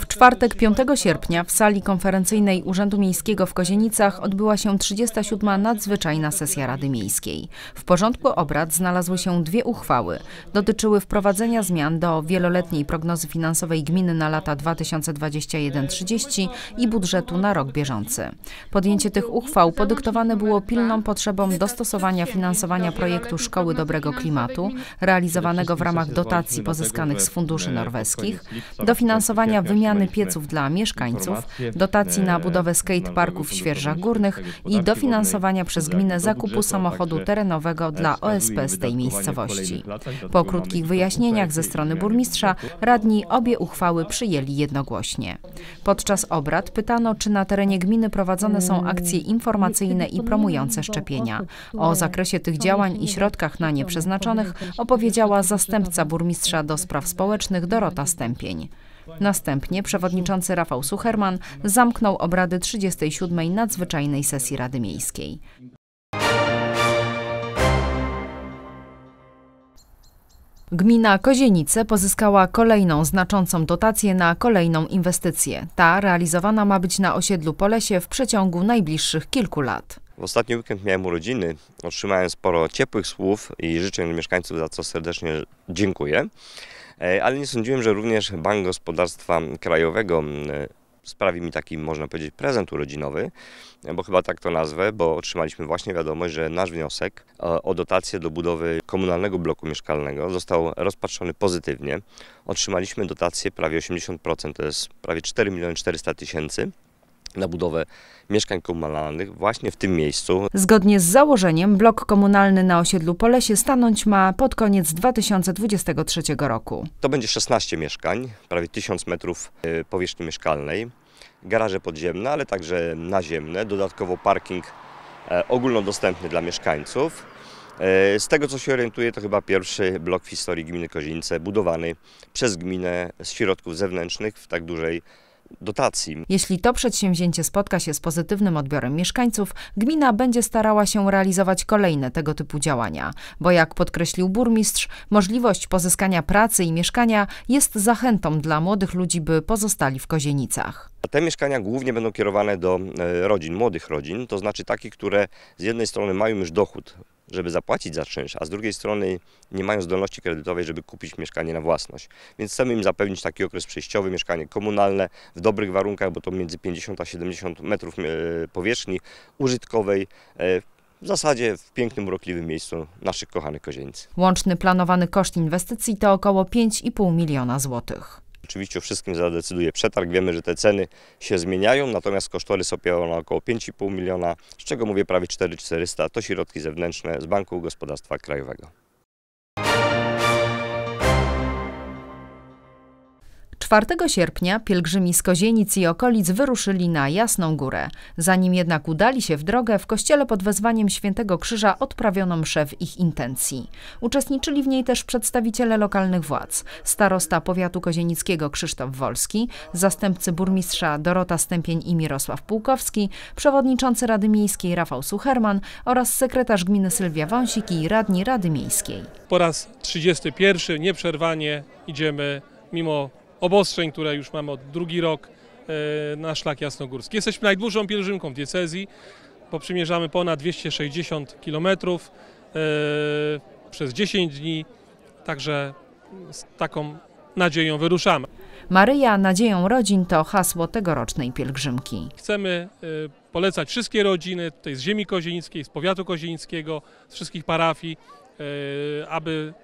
W czwartek 5 sierpnia w sali konferencyjnej Urzędu Miejskiego w Kozienicach odbyła się 37. nadzwyczajna sesja Rady Miejskiej. W porządku obrad znalazły się dwie uchwały. Dotyczyły wprowadzenia zmian do wieloletniej prognozy finansowej gminy na lata 2021-30 i budżetu na rok bieżący. Podjęcie tych uchwał podyktowane było pilną potrzebą dostosowania finansowania projektu Szkoły Dobrego Klimatu, realizowanego w ramach dotacji pozyskanych z funduszy norweskich, do finansowania wymiaru wymiany pieców dla mieszkańców, dotacji na e, budowę skateparków w Świerżach Górnych i dofinansowania przez gminę zakupu samochodu terenowego dla e, OSP z tej miejscowości. Po krótkich wyjaśnieniach ze strony burmistrza radni obie uchwały przyjęli jednogłośnie. Podczas obrad pytano, czy na terenie gminy prowadzone są mm. akcje informacyjne i promujące szczepienia. O zakresie tych działań i środkach na nie przeznaczonych opowiedziała zastępca burmistrza do spraw społecznych Dorota Stępień. Następnie przewodniczący Rafał Sucherman zamknął obrady 37. nadzwyczajnej sesji Rady Miejskiej. Gmina Kozienice pozyskała kolejną znaczącą dotację na kolejną inwestycję. Ta realizowana ma być na osiedlu Polesie w przeciągu najbliższych kilku lat. W ostatni weekend miałem urodziny, otrzymałem sporo ciepłych słów i życzeń mieszkańców, za co serdecznie dziękuję. E, ale nie sądziłem, że również Bank Gospodarstwa Krajowego e, sprawi mi taki, można powiedzieć, prezent urodzinowy, e, bo chyba tak to nazwę, bo otrzymaliśmy właśnie wiadomość, że nasz wniosek o dotację do budowy komunalnego bloku mieszkalnego został rozpatrzony pozytywnie. Otrzymaliśmy dotację prawie 80%, to jest prawie 4 miliony 400 tysięcy na budowę mieszkań komunalnych właśnie w tym miejscu. Zgodnie z założeniem blok komunalny na osiedlu Polesie stanąć ma pod koniec 2023 roku. To będzie 16 mieszkań, prawie 1000 metrów e, powierzchni mieszkalnej, garaże podziemne, ale także naziemne, dodatkowo parking e, ogólnodostępny dla mieszkańców. E, z tego co się orientuję, to chyba pierwszy blok w historii gminy Kozińce budowany przez gminę z środków zewnętrznych w tak dużej dotacji. Jeśli to przedsięwzięcie spotka się z pozytywnym odbiorem mieszkańców, gmina będzie starała się realizować kolejne tego typu działania, bo jak podkreślił burmistrz, możliwość pozyskania pracy i mieszkania jest zachętą dla młodych ludzi, by pozostali w Kozienicach. Te mieszkania głównie będą kierowane do e, rodzin, młodych rodzin, to znaczy takich, które z jednej strony mają już dochód żeby zapłacić za czynsz, a z drugiej strony nie mają zdolności kredytowej, żeby kupić mieszkanie na własność. Więc chcemy im zapewnić taki okres przejściowy, mieszkanie komunalne w dobrych warunkach, bo to między 50 a 70 metrów e, powierzchni użytkowej, e, w zasadzie w pięknym, urokliwym miejscu naszych kochanych kozieńcy. Łączny planowany koszt inwestycji to około 5,5 miliona złotych. Oczywiście o wszystkim zadecyduje przetarg. Wiemy, że te ceny się zmieniają, natomiast kosztory opierał na około 5,5 miliona, z czego mówię prawie 4400 to środki zewnętrzne z Banku Gospodarstwa Krajowego. 4 sierpnia pielgrzymi z Kozienic i okolic wyruszyli na Jasną Górę. Zanim jednak udali się w drogę, w kościele pod wezwaniem Świętego Krzyża odprawiono mszę w ich intencji. Uczestniczyli w niej też przedstawiciele lokalnych władz. Starosta powiatu kozienickiego Krzysztof Wolski, zastępcy burmistrza Dorota Stępień i Mirosław Pułkowski, przewodniczący Rady Miejskiej Rafał Sucherman oraz sekretarz gminy Sylwia Wąsik i radni Rady Miejskiej. Po raz 31 nieprzerwanie idziemy mimo obostrzeń, które już mamy od drugi rok e, na szlak jasnogórski. Jesteśmy najdłuższą pielgrzymką w diecezji, bo przymierzamy ponad 260 km e, przez 10 dni, także z taką nadzieją wyruszamy. Maryja nadzieją rodzin to hasło tegorocznej pielgrzymki. Chcemy e, polecać wszystkie rodziny, tutaj z ziemi kozienickiej, z powiatu kozienickiego, z wszystkich parafii, aby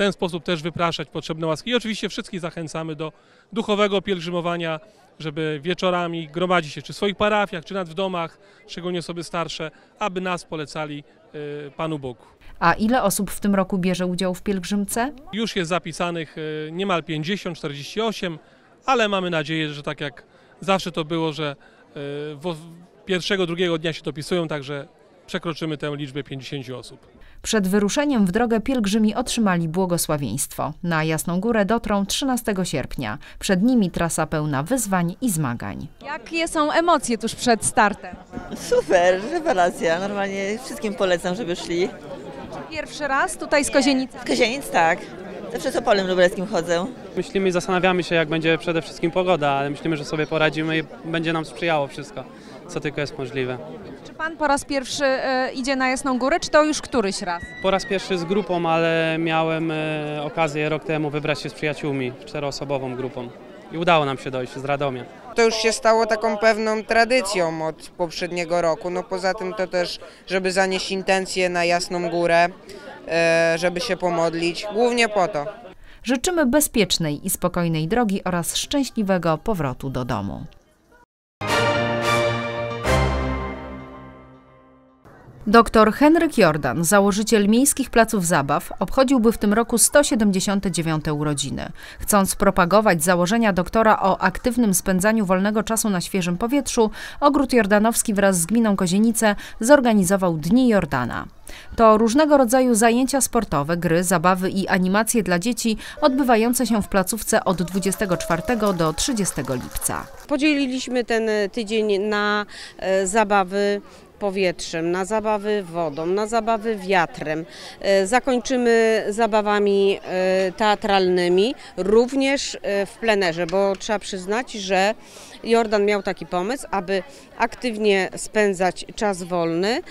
ten sposób też wypraszać potrzebne łaski. I oczywiście wszystkich zachęcamy do duchowego pielgrzymowania, żeby wieczorami gromadzić się, czy w swoich parafiach, czy nawet w domach, szczególnie osoby starsze, aby nas polecali y, Panu Bogu. A ile osób w tym roku bierze udział w pielgrzymce? Już jest zapisanych y, niemal 50, 48, ale mamy nadzieję, że tak jak zawsze to było, że y, pierwszego, drugiego dnia się dopisują, także przekroczymy tę liczbę 50 osób. Przed wyruszeniem w drogę pielgrzymi otrzymali błogosławieństwo. Na Jasną Górę dotrą 13 sierpnia. Przed nimi trasa pełna wyzwań i zmagań. Jakie są emocje tuż przed startem? Super, rewelacja. Normalnie wszystkim polecam, żeby szli. Pierwszy raz tutaj z Kozienic? Z Kozienic, tak. Zawsze z Opolem Lubelskim chodzę. Myślimy i zastanawiamy się, jak będzie przede wszystkim pogoda, ale myślimy, że sobie poradzimy i będzie nam sprzyjało wszystko, co tylko jest możliwe. Pan po raz pierwszy e, idzie na Jasną Górę, czy to już któryś raz? Po raz pierwszy z grupą, ale miałem e, okazję rok temu wybrać się z przyjaciółmi, czteroosobową grupą. I udało nam się dojść z Radomia. To już się stało taką pewną tradycją od poprzedniego roku. No poza tym to też, żeby zanieść intencje na Jasną Górę, e, żeby się pomodlić, głównie po to. Życzymy bezpiecznej i spokojnej drogi oraz szczęśliwego powrotu do domu. Doktor Henryk Jordan, założyciel miejskich placów zabaw, obchodziłby w tym roku 179 urodziny. Chcąc propagować założenia doktora o aktywnym spędzaniu wolnego czasu na świeżym powietrzu, Ogród Jordanowski wraz z gminą Kozienice zorganizował Dni Jordana. To różnego rodzaju zajęcia sportowe, gry, zabawy i animacje dla dzieci odbywające się w placówce od 24 do 30 lipca. Podzieliliśmy ten e, tydzień na e, zabawy powietrzem, na zabawy wodą, na zabawy wiatrem. E, zakończymy zabawami e, teatralnymi, również e, w plenerze, bo trzeba przyznać, że Jordan miał taki pomysł, aby aktywnie spędzać czas wolny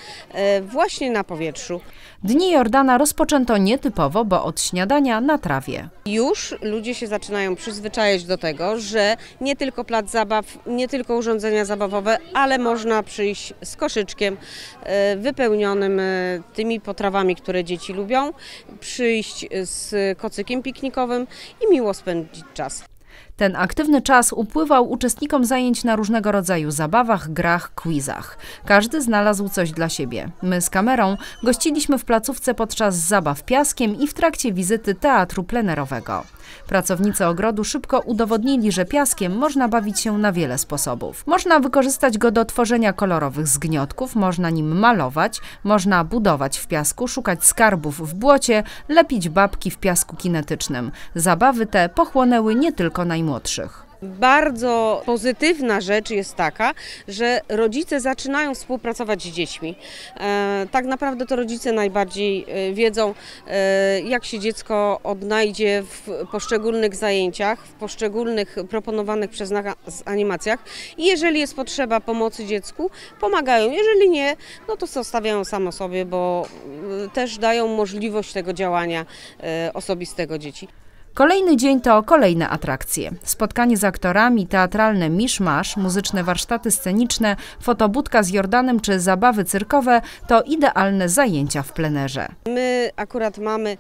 właśnie na powietrzu. Dni Jordana rozpoczęto nietypowo, bo od śniadania na trawie. Już ludzie się zaczynają przyzwyczajać do tego, że nie tylko plac zabaw, nie tylko urządzenia zabawowe, ale można przyjść z koszyczkiem e, wypełnionym e, tymi potrawami, które dzieci lubią, przyjść z kocykiem piknikowym i miło spędzić czas. Ten aktywny czas upływał uczestnikom zajęć na różnego rodzaju zabawach, grach, quizach. Każdy znalazł coś dla siebie. My z kamerą gościliśmy w placówce podczas zabaw piaskiem i w trakcie wizyty teatru plenerowego. Pracownicy ogrodu szybko udowodnili, że piaskiem można bawić się na wiele sposobów. Można wykorzystać go do tworzenia kolorowych zgniotków, można nim malować, można budować w piasku, szukać skarbów w błocie, lepić babki w piasku kinetycznym. Zabawy te pochłonęły nie tylko najmłodszych, najmłodszych. Bardzo pozytywna rzecz jest taka, że rodzice zaczynają współpracować z dziećmi. E, tak naprawdę to rodzice najbardziej e, wiedzą, e, jak się dziecko odnajdzie w poszczególnych zajęciach, w poszczególnych proponowanych przez nas animacjach. I jeżeli jest potrzeba pomocy dziecku, pomagają. Jeżeli nie, no to zostawiają samo sobie, bo też dają możliwość tego działania osobistego dzieci. Kolejny dzień to kolejne atrakcje. Spotkanie z aktorami, teatralne miszmasz, muzyczne warsztaty sceniczne, fotobudka z Jordanem czy zabawy cyrkowe to idealne zajęcia w plenerze. My akurat mamy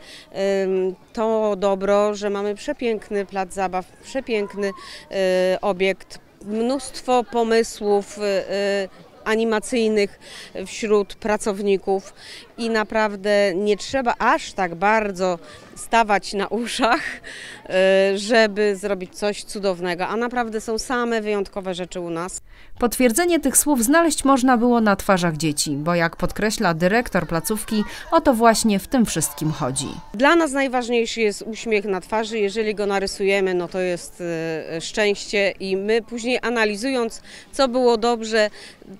to dobro, że mamy przepiękny plac zabaw, przepiękny e, obiekt, mnóstwo pomysłów, e, e, animacyjnych wśród pracowników i naprawdę nie trzeba aż tak bardzo stawać na uszach, y, żeby zrobić coś cudownego, a naprawdę są same wyjątkowe rzeczy u nas. Potwierdzenie tych słów znaleźć można było na twarzach dzieci, bo jak podkreśla dyrektor placówki, o to właśnie w tym wszystkim chodzi. Dla nas najważniejszy jest uśmiech na twarzy, jeżeli go narysujemy, no to jest y, y, szczęście i my później analizując, co było dobrze,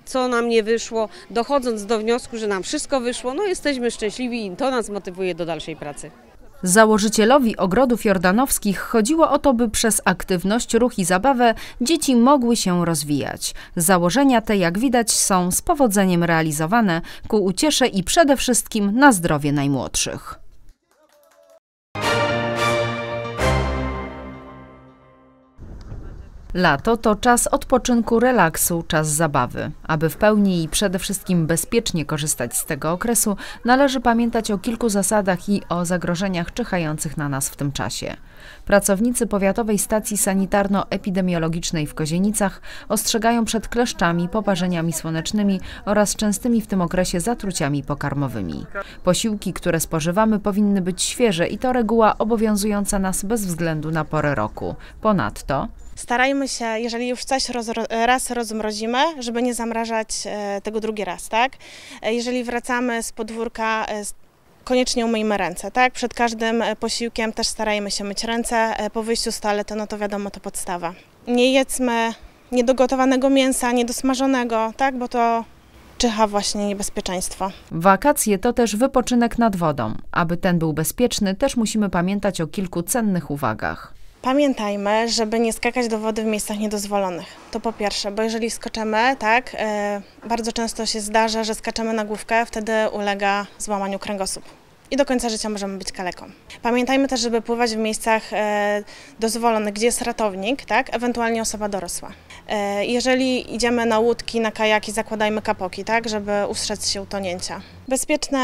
co nam nie wyszło, dochodząc do wniosku, że nam wszystko wyszło, no jesteśmy szczęśliwi i to nas motywuje do dalszej pracy. Założycielowi ogrodów jordanowskich chodziło o to, by przez aktywność, ruch i zabawę dzieci mogły się rozwijać. Założenia te, jak widać, są z powodzeniem realizowane ku uciesze i przede wszystkim na zdrowie najmłodszych. Lato to czas odpoczynku, relaksu, czas zabawy. Aby w pełni i przede wszystkim bezpiecznie korzystać z tego okresu, należy pamiętać o kilku zasadach i o zagrożeniach czyhających na nas w tym czasie. Pracownicy Powiatowej Stacji Sanitarno-Epidemiologicznej w Kozienicach ostrzegają przed kleszczami, poparzeniami słonecznymi oraz częstymi w tym okresie zatruciami pokarmowymi. Posiłki, które spożywamy, powinny być świeże i to reguła obowiązująca nas bez względu na porę roku. Ponadto starajmy się, jeżeli już coś roz, raz rozmrozimy, żeby nie zamrażać e, tego drugi raz, tak? E, jeżeli wracamy z podwórka, e, koniecznie umyjmy ręce, tak? Przed każdym posiłkiem też starajmy się myć ręce. Po wyjściu z toalety, no to wiadomo, to podstawa. Nie jedzmy niedogotowanego mięsa, niedosmażonego, tak? Bo to czyha właśnie niebezpieczeństwo. Wakacje to też wypoczynek nad wodą. Aby ten był bezpieczny, też musimy pamiętać o kilku cennych uwagach. Pamiętajmy, żeby nie skakać do wody w miejscach niedozwolonych. To po pierwsze, bo jeżeli skoczymy, tak, e, bardzo często się zdarza, że skaczemy na główkę, wtedy ulega złamaniu kręgosłup. I do końca życia możemy być kaleką. Pamiętajmy też, żeby pływać w miejscach e, dozwolonych, gdzie jest ratownik, tak, ewentualnie osoba dorosła. E, jeżeli idziemy na łódki, na kajaki, zakładajmy kapoki, tak, żeby ustrzec się utonięcia. Bezpieczne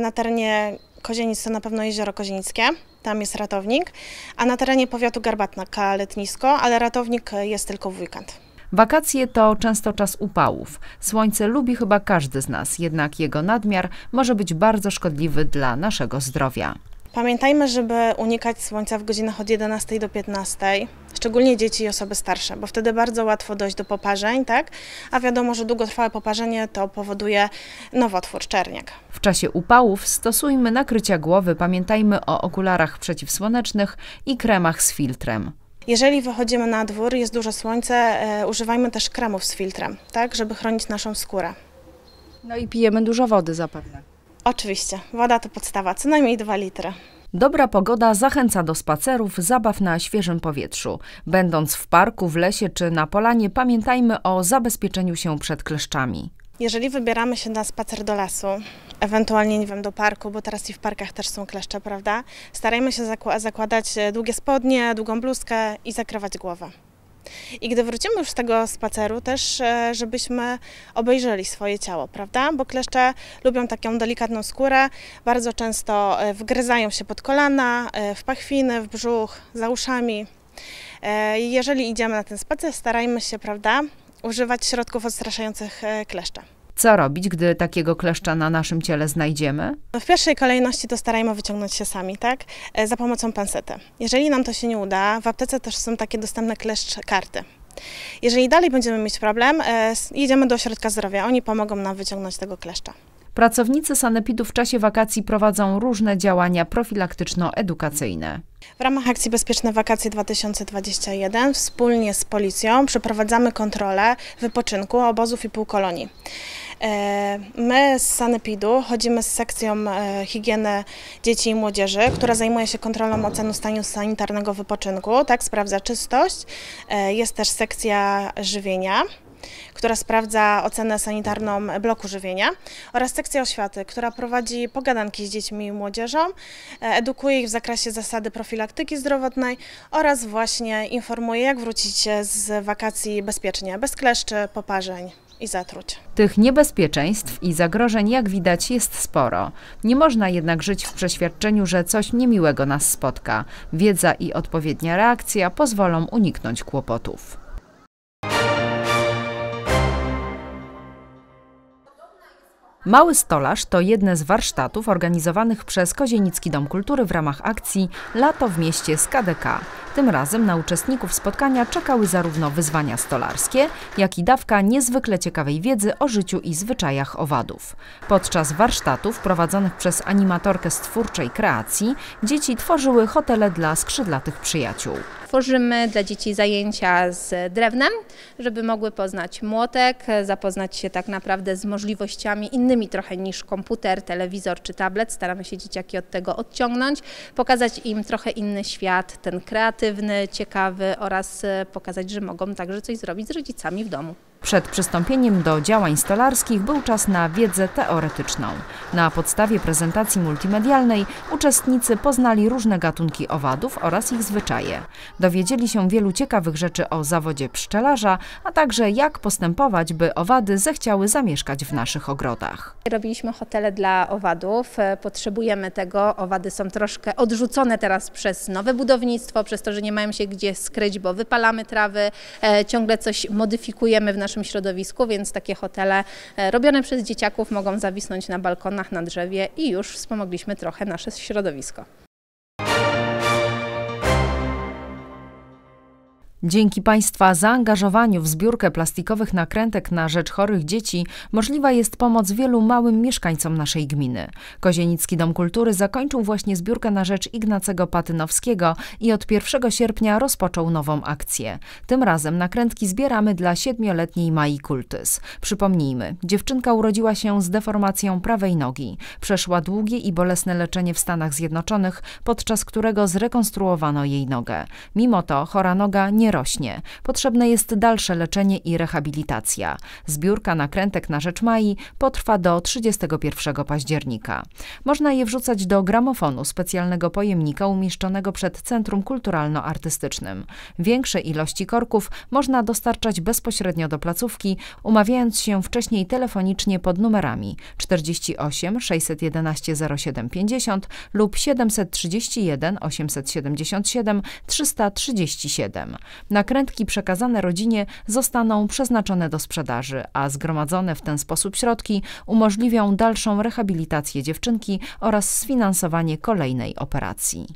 na terenie Kozienic to na pewno jezioro Kozienickie tam jest ratownik, a na terenie powiatu Garbatna letnisko, ale ratownik jest tylko w weekend. Wakacje to często czas upałów. Słońce lubi chyba każdy z nas, jednak jego nadmiar może być bardzo szkodliwy dla naszego zdrowia. Pamiętajmy, żeby unikać słońca w godzinach od 11 do 15, szczególnie dzieci i osoby starsze, bo wtedy bardzo łatwo dojść do poparzeń, tak? A wiadomo, że długotrwałe poparzenie to powoduje nowotwór czerniak. W czasie upałów stosujmy nakrycia głowy, pamiętajmy o okularach przeciwsłonecznych i kremach z filtrem. Jeżeli wychodzimy na dwór, jest dużo słońce, używajmy też kremów z filtrem, tak, żeby chronić naszą skórę. No i pijemy dużo wody zapewne. Oczywiście, woda to podstawa, co najmniej 2 litry. Dobra pogoda zachęca do spacerów, zabaw na świeżym powietrzu. Będąc w parku, w lesie czy na polanie, pamiętajmy o zabezpieczeniu się przed kleszczami. Jeżeli wybieramy się na spacer do lasu, ewentualnie nie wiem, do parku, bo teraz i w parkach też są kleszcze, prawda? Starajmy się zakładać e, długie spodnie, długą bluzkę i zakrywać głowę. I gdy wrócimy już z tego spaceru, też e, żebyśmy obejrzeli swoje ciało, prawda? Bo kleszcze lubią taką delikatną skórę, bardzo często e, wgryzają się pod kolana, e, w pachwiny, w brzuch, za uszami. Jeżeli idziemy na ten spacer, starajmy się, prawda, używać środków odstraszających kleszcze. Co robić, gdy takiego kleszcza na naszym ciele znajdziemy? No, w pierwszej kolejności to starajmy wyciągnąć się sami, tak? E, za pomocą pensety. Jeżeli nam to się nie uda, w aptece też są takie dostępne kleszcz karty. Jeżeli dalej będziemy mieć problem, e, jedziemy do ośrodka zdrowia. Oni pomogą nam wyciągnąć tego kleszcza. Pracownicy sanepidu w czasie wakacji prowadzą różne działania profilaktyczno-edukacyjne. W ramach akcji Bezpieczne Wakacje 2021 wspólnie z Policją przeprowadzamy kontrolę wypoczynku, obozów i półkolonii. E, my z Sanepidu chodzimy z sekcją e, higieny dzieci i młodzieży, która zajmuje się kontrolą ocenu stanu sanitarnego wypoczynku, tak, sprawdza czystość. E, jest też sekcja żywienia która sprawdza ocenę sanitarną bloku żywienia oraz sekcja oświaty, która prowadzi pogadanki z dziećmi i młodzieżą, edukuje ich w zakresie zasady profilaktyki zdrowotnej oraz właśnie informuje, jak wrócić z wakacji bezpiecznie, bez kleszczy, poparzeń i zatruć. Tych niebezpieczeństw i zagrożeń, jak widać, jest sporo. Nie można jednak żyć w przeświadczeniu, że coś niemiłego nas spotka. Wiedza i odpowiednia reakcja pozwolą uniknąć kłopotów. Mały Stolarz to jedne z warsztatów organizowanych przez Kozienicki Dom Kultury w ramach akcji Lato w mieście z KDK. Tym razem na uczestników spotkania czekały zarówno wyzwania stolarskie, jak i dawka niezwykle ciekawej wiedzy o życiu i zwyczajach owadów. Podczas warsztatów prowadzonych przez animatorkę z twórczej kreacji dzieci tworzyły hotele dla skrzydlatych przyjaciół. Tworzymy dla dzieci zajęcia z drewnem, żeby mogły poznać młotek, zapoznać się tak naprawdę z możliwościami innymi trochę niż komputer, telewizor czy tablet. Staramy się dzieciaki od tego odciągnąć, pokazać im trochę inny świat, ten kreatywny, ciekawy oraz pokazać, że mogą także coś zrobić z rodzicami w domu. Przed przystąpieniem do działań stolarskich był czas na wiedzę teoretyczną. Na podstawie prezentacji multimedialnej uczestnicy poznali różne gatunki owadów oraz ich zwyczaje. Dowiedzieli się wielu ciekawych rzeczy o zawodzie pszczelarza, a także jak postępować, by owady zechciały zamieszkać w naszych ogrodach. Robiliśmy hotele dla owadów, potrzebujemy tego. Owady są troszkę odrzucone teraz przez nowe budownictwo, przez to, że nie mają się gdzie skryć, bo wypalamy trawy, e, ciągle coś modyfikujemy w naszych naszym środowisku, więc takie hotele e, robione przez dzieciaków mogą zawisnąć na balkonach, na drzewie i już wspomogliśmy trochę nasze środowisko. Dzięki Państwa zaangażowaniu w zbiórkę plastikowych nakrętek na rzecz chorych dzieci możliwa jest pomoc wielu małym mieszkańcom naszej gminy. Kozienicki Dom Kultury zakończył właśnie zbiórkę na rzecz Ignacego Patynowskiego i od 1 sierpnia rozpoczął nową akcję. Tym razem nakrętki zbieramy dla siedmioletniej Mai Kultys. Przypomnijmy, dziewczynka urodziła się z deformacją prawej nogi. Przeszła długie i bolesne leczenie w Stanach Zjednoczonych, podczas którego zrekonstruowano jej nogę. Mimo to chora noga nie rośnie. Potrzebne jest dalsze leczenie i rehabilitacja. Zbiórka nakrętek na rzecz Mai potrwa do 31 października. Można je wrzucać do gramofonu, specjalnego pojemnika umieszczonego przed Centrum Kulturalno-Artystycznym. Większe ilości korków można dostarczać bezpośrednio do placówki, umawiając się wcześniej telefonicznie pod numerami 48 611 0750 lub 731 877 337. Nakrętki przekazane rodzinie zostaną przeznaczone do sprzedaży, a zgromadzone w ten sposób środki umożliwią dalszą rehabilitację dziewczynki oraz sfinansowanie kolejnej operacji.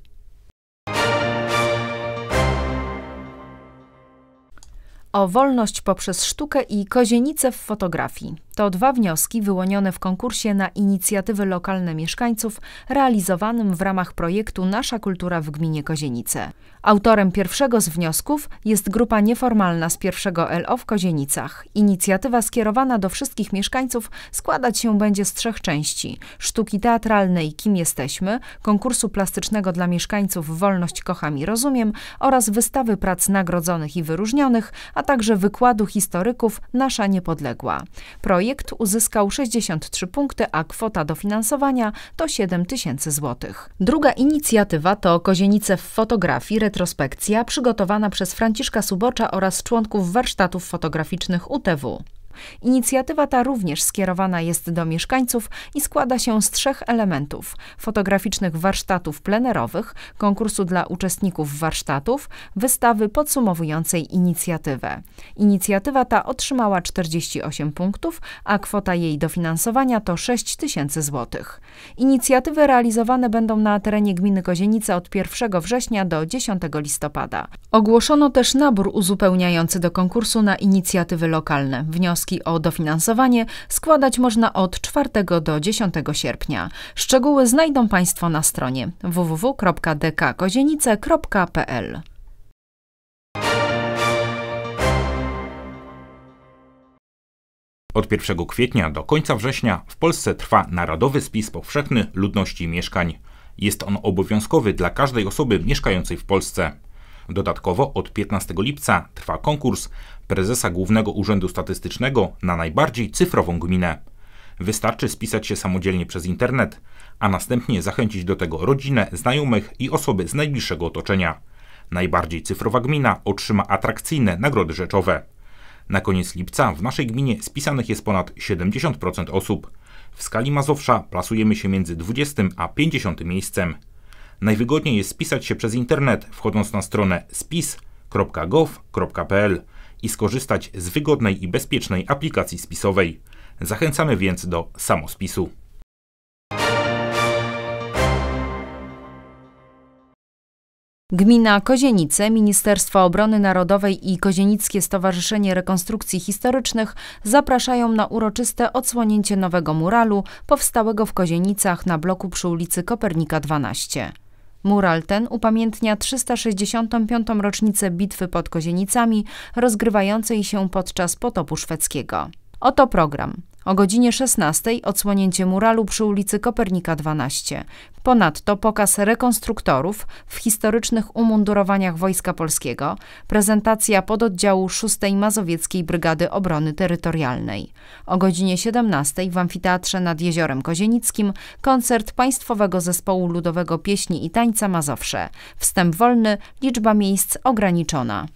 o wolność poprzez sztukę i kozienice w fotografii. To dwa wnioski wyłonione w konkursie na inicjatywy lokalne mieszkańców realizowanym w ramach projektu Nasza Kultura w Gminie Kozienice. Autorem pierwszego z wniosków jest grupa nieformalna z pierwszego LO w Kozienicach. Inicjatywa skierowana do wszystkich mieszkańców składać się będzie z trzech części: sztuki teatralnej Kim jesteśmy, konkursu plastycznego dla mieszkańców Wolność kocham i rozumiem oraz wystawy prac nagrodzonych i wyróżnionych, a także wykładu historyków Nasza niepodległa. Projekt uzyskał 63 punkty, a kwota dofinansowania to 7 tysięcy złotych. Druga inicjatywa to Kozienice w fotografii retrospekcja przygotowana przez Franciszka Subocza oraz członków warsztatów fotograficznych UTW. Inicjatywa ta również skierowana jest do mieszkańców i składa się z trzech elementów: fotograficznych warsztatów plenerowych, konkursu dla uczestników warsztatów, wystawy podsumowującej inicjatywę. Inicjatywa ta otrzymała 48 punktów, a kwota jej dofinansowania to 6 tysięcy złotych. Inicjatywy realizowane będą na terenie gminy Kozienice od 1 września do 10 listopada. Ogłoszono też nabór uzupełniający do konkursu na inicjatywy lokalne. Wnioski wnioski o dofinansowanie składać można od 4 do 10 sierpnia. Szczegóły znajdą Państwo na stronie www.dkkozienice.pl. Od 1 kwietnia do końca września w Polsce trwa Narodowy Spis Powszechny Ludności i Mieszkań. Jest on obowiązkowy dla każdej osoby mieszkającej w Polsce. Dodatkowo od 15 lipca trwa konkurs prezesa Głównego Urzędu Statystycznego na najbardziej cyfrową gminę. Wystarczy spisać się samodzielnie przez internet, a następnie zachęcić do tego rodzinę, znajomych i osoby z najbliższego otoczenia. Najbardziej cyfrowa gmina otrzyma atrakcyjne nagrody rzeczowe. Na koniec lipca w naszej gminie spisanych jest ponad 70% osób. W skali Mazowsza plasujemy się między 20 a 50 miejscem najwygodniej jest spisać się przez internet, wchodząc na stronę spis.gov.pl i skorzystać z wygodnej i bezpiecznej aplikacji spisowej. Zachęcamy więc do samospisu. Gmina Kozienice, Ministerstwo Obrony Narodowej i Kozienickie Stowarzyszenie Rekonstrukcji Historycznych zapraszają na uroczyste odsłonięcie nowego muralu powstałego w Kozienicach na bloku przy ulicy Kopernika 12. Mural ten upamiętnia 365. rocznicę bitwy pod Kozienicami, rozgrywającej się podczas potopu szwedzkiego. Oto program. O godzinie 16 odsłonięcie muralu przy ulicy Kopernika 12. Ponadto pokaz rekonstruktorów w historycznych umundurowaniach Wojska Polskiego, prezentacja pododdziału 6 Mazowieckiej Brygady Obrony Terytorialnej. O godzinie 17 w Amfiteatrze nad Jeziorem Kozienickim koncert Państwowego Zespołu Ludowego Pieśni i Tańca Mazowsze. Wstęp wolny, liczba miejsc ograniczona.